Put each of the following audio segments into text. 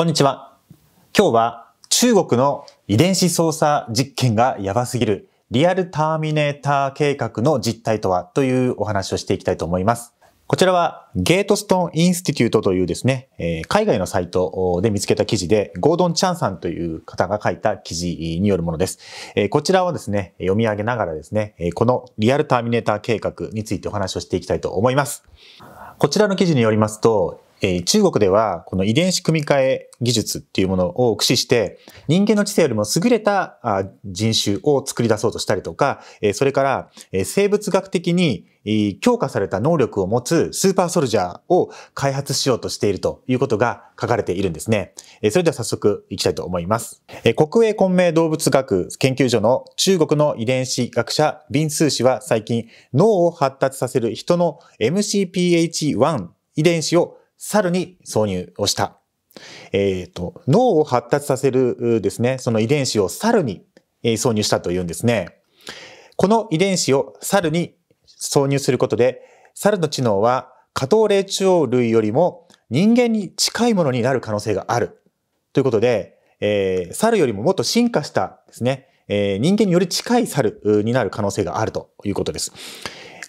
こんにちは。今日は中国の遺伝子操作実験がやばすぎるリアルターミネーター計画の実態とはというお話をしていきたいと思います。こちらはゲートストーンインスティテュートというですね、え海外のサイトで見つけた記事で、ゴードン・チャンさんという方が書いた記事によるものです。えこちらをですね、読み上げながらですね、このリアルターミネーター計画についてお話をしていきたいと思います。こちらの記事によりますと、え中国ではこの遺伝子組み換え技術っていうものを駆使して人間の知性よりも優れた人種を作り出そうとしたりとか、えそれから生物学的に強化された能力を持つスーパーソルジャーを開発しようとしているということが書かれているんですね。それでは早速いきたいと思います。国営混迷動物学研究所の中国の遺伝子学者ビンスー氏は最近脳を発達させる人の MCPH1 遺伝子を猿に挿入をした。えっ、ー、と、脳を発達させるですね、その遺伝子を猿に挿入したというんですね。この遺伝子を猿に挿入することで、猿の知能は加藤霊長類よりも人間に近いものになる可能性がある。ということで、えー、猿よりももっと進化したですね、えー、人間により近い猿になる可能性があるということです。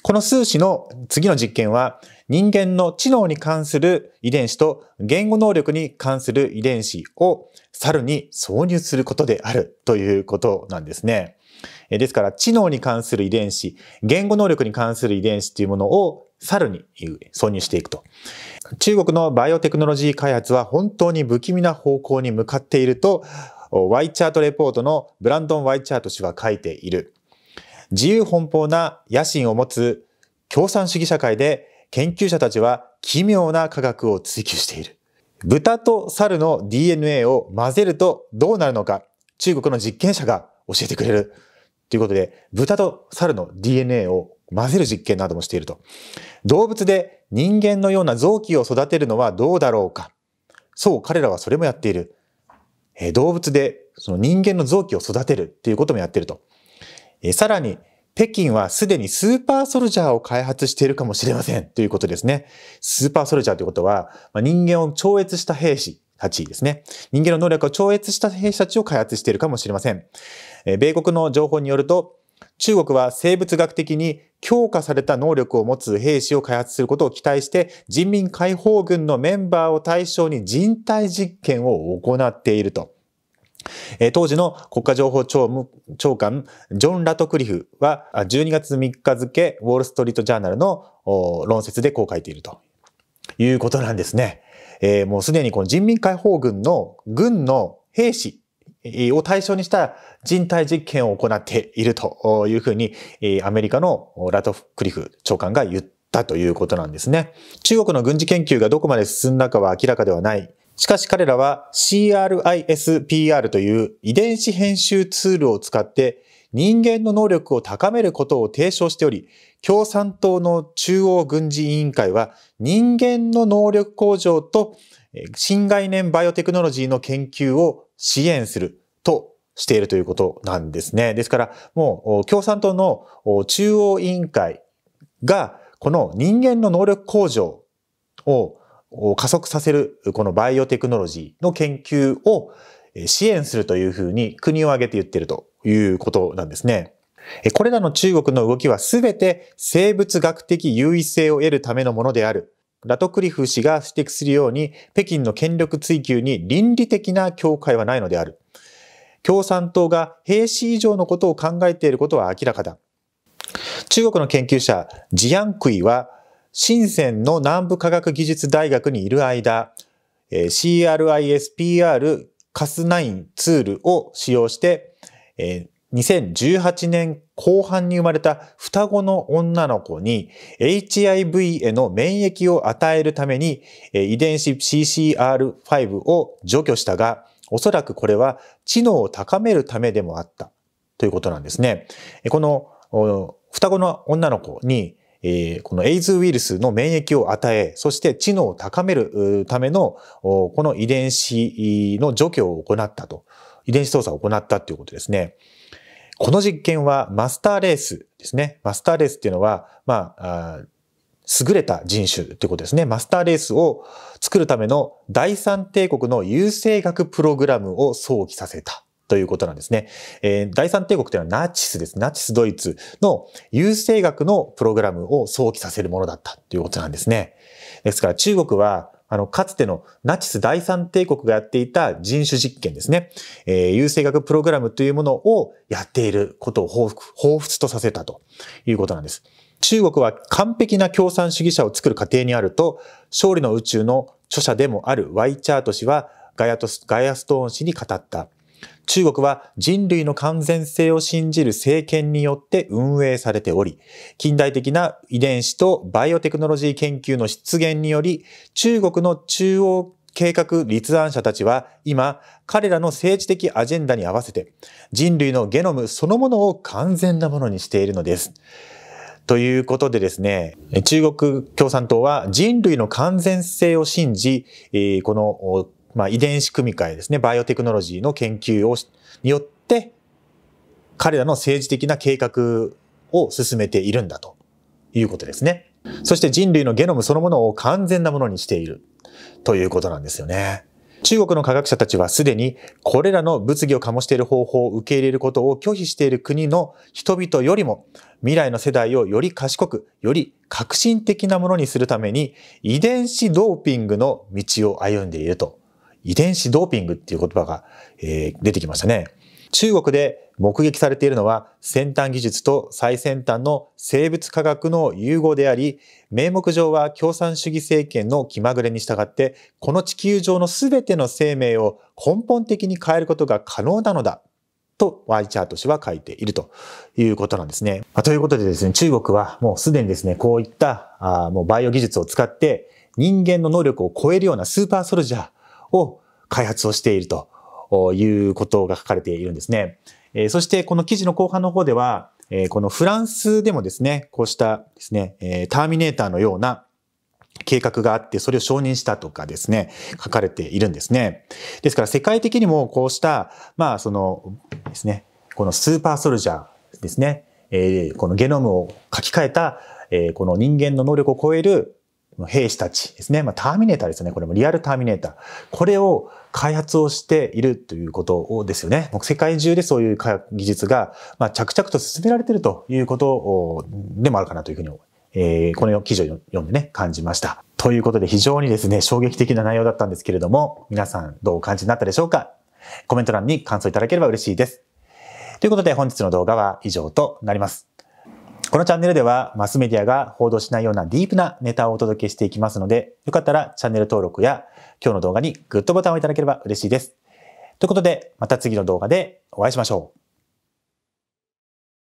この数子の次の実験は、人間の知能に関する遺伝子と言語能力に関する遺伝子を猿に挿入することであるということなんですね。ですから、知能に関する遺伝子、言語能力に関する遺伝子というものを猿に挿入していくと。中国のバイオテクノロジー開発は本当に不気味な方向に向かっていると、ワイチャートレポートのブランドン・ワイチャート氏は書いている。自由奔放な野心を持つ共産主義社会で研究者たちは奇妙な科学を追求している。豚と猿の DNA を混ぜるとどうなるのか、中国の実験者が教えてくれる。ということで、豚と猿の DNA を混ぜる実験などもしていると。動物で人間のような臓器を育てるのはどうだろうか。そう、彼らはそれもやっている。動物でその人間の臓器を育てるっていうこともやっていると。えさらに、北京はすでにスーパーソルジャーを開発しているかもしれませんということですね。スーパーソルジャーということは、ま人間を超越した兵士たちですね。人間の能力を超越した兵士たちを開発しているかもしれません。え米国の情報によると、中国は生物学的に強化された能力を持つ兵士を開発することを期待して、人民解放軍のメンバーを対象に人体実験を行っていると。え当時の国家情報長長官、ジョン・ラトクリフは、12月3日付、ウォール・ストリート・ジャーナルの論説でこう書いているということなんですね。えー、もうすでにこの人民解放軍の軍の兵士を対象にした人体実験を行っているというふうに、アメリカのラトクリフ長官が言ったということなんですね。中国の軍事研究がどこまで進んだかは明らかではないしかし彼らは CRISPR という遺伝子編集ツールを使って人間の能力を高めることを提唱しており、共産党の中央軍事委員会は人間の能力向上と新概念バイオテクノロジーの研究を支援するとしているということなんですね。ですから、もう共産党の中央委員会がこの人間の能力向上をを加速させるこのバイオテクノロジーの研究を支援するというふうに国を挙げて言ってるということなんですね。これらの中国の動きは全て生物学的優位性を得るためのものである。ラトクリフ氏が指摘するように、北京の権力追求に倫理的な境界はないのである。共産党が兵士以上のことを考えていることは明らかだ。中国の研究者、ジアンクイは、深センの南部科学技術大学にいる間、え CRISPR カス9ツールを使用して、え2018年後半に生まれた双子の女の子に HIV への免疫を与えるために、え遺伝子 CCR5 を除去したが、おそらくこれは知能を高めるためでもあったということなんですね。この双子の女の子にえこのエイズウイルスの免疫を与え、そして知能を高めるための、この遺伝子の除去を行ったと、遺伝子操作を行ったということですね。この実験はマスターレースですね。マスターレースっていうのは、まあ、あ優れた人種ということですね。マスターレースを作るための第三帝国の優生学プログラムを想起させたということなんですね。えー、第三帝国というのはナチスです。ナチスドイツの優勢学のプログラムを想起させるものだったということなんですね。ですから中国はあの、かつてのナチス第三帝国がやっていた人種実験ですね。えー、優勢学プログラムというものをやっていることを彷彿とさせたということなんです。中国は完璧な共産主義者を作る過程にあると、勝利の宇宙の著者でもあるワイチャート氏はガヤトガヤストーン氏に語った。中国は人類の完全性を信じる政権によって運営されており、近代的な遺伝子とバイオテクノロジー研究の出現により、中国の中央計画立案者たちは今、彼らの政治的アジェンダに合わせて人類のゲノムそのものを完全なものにしているのです。ということでですね、中国共産党は人類の完全性を信じ、このまあ、遺伝子組み換えですね、バイオテクノロジーの研究をによって、彼らの政治的な計画を進めているんだということですね。そして人類のゲノムそのものを完全なものにしているということなんですよね。中国の科学者たちはすでにこれらの物議を醸している方法を受け入れることを拒否している国の人々よりも未来の世代をより賢く、より革新的なものにするために遺伝子ドーピングの道を歩んでいると遺伝子ドーピングっていう言葉が、えー、出てきましたね。中国で目撃されているのは先端技術と最先端の生物科学の融合であり、名目上は共産主義政権の気まぐれに従って、この地球上の全ての生命を根本的に変えることが可能なのだ。と、Y チャート氏は書いているということなんですね。ということでですね、中国はもうすでにですね、こういったあもうバイオ技術を使って人間の能力を超えるようなスーパーソルジャー、を開発をしているということが書かれているんですね。えそしてこの記事の後半の方では、えこのフランスでもですね、こうしたですね、えターミネーターのような計画があって、それを承認したとかですね、書かれているんですね。ですから世界的にもこうした、まあそのですね、このスーパーソルジャーですね、えこのゲノムを書き換えた、えこの人間の能力を超える兵士たちですね。まあ、ターミネーターですね。これもリアルターミネーター。これを開発をしているということですよね。もう世界中でそういう技術が、まあ、着々と進められているということでもあるかなというふうにえー、この記事を読んでね、感じました。ということで非常にですね、衝撃的な内容だったんですけれども、皆さんどうお感じになったでしょうかコメント欄に感想いただければ嬉しいです。ということで本日の動画は以上となります。このチャンネルではマスメディアが報道しないようなディープなネタをお届けしていきますので、よかったらチャンネル登録や今日の動画にグッドボタンをいただければ嬉しいです。ということで、また次の動画でお会いしましょう。